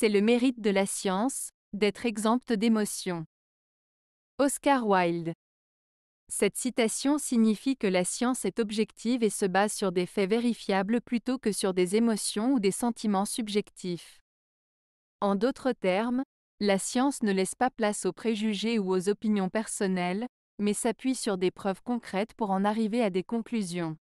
C'est le mérite de la science, d'être exempte d'émotions. Oscar Wilde. Cette citation signifie que la science est objective et se base sur des faits vérifiables plutôt que sur des émotions ou des sentiments subjectifs. En d'autres termes, la science ne laisse pas place aux préjugés ou aux opinions personnelles, mais s'appuie sur des preuves concrètes pour en arriver à des conclusions.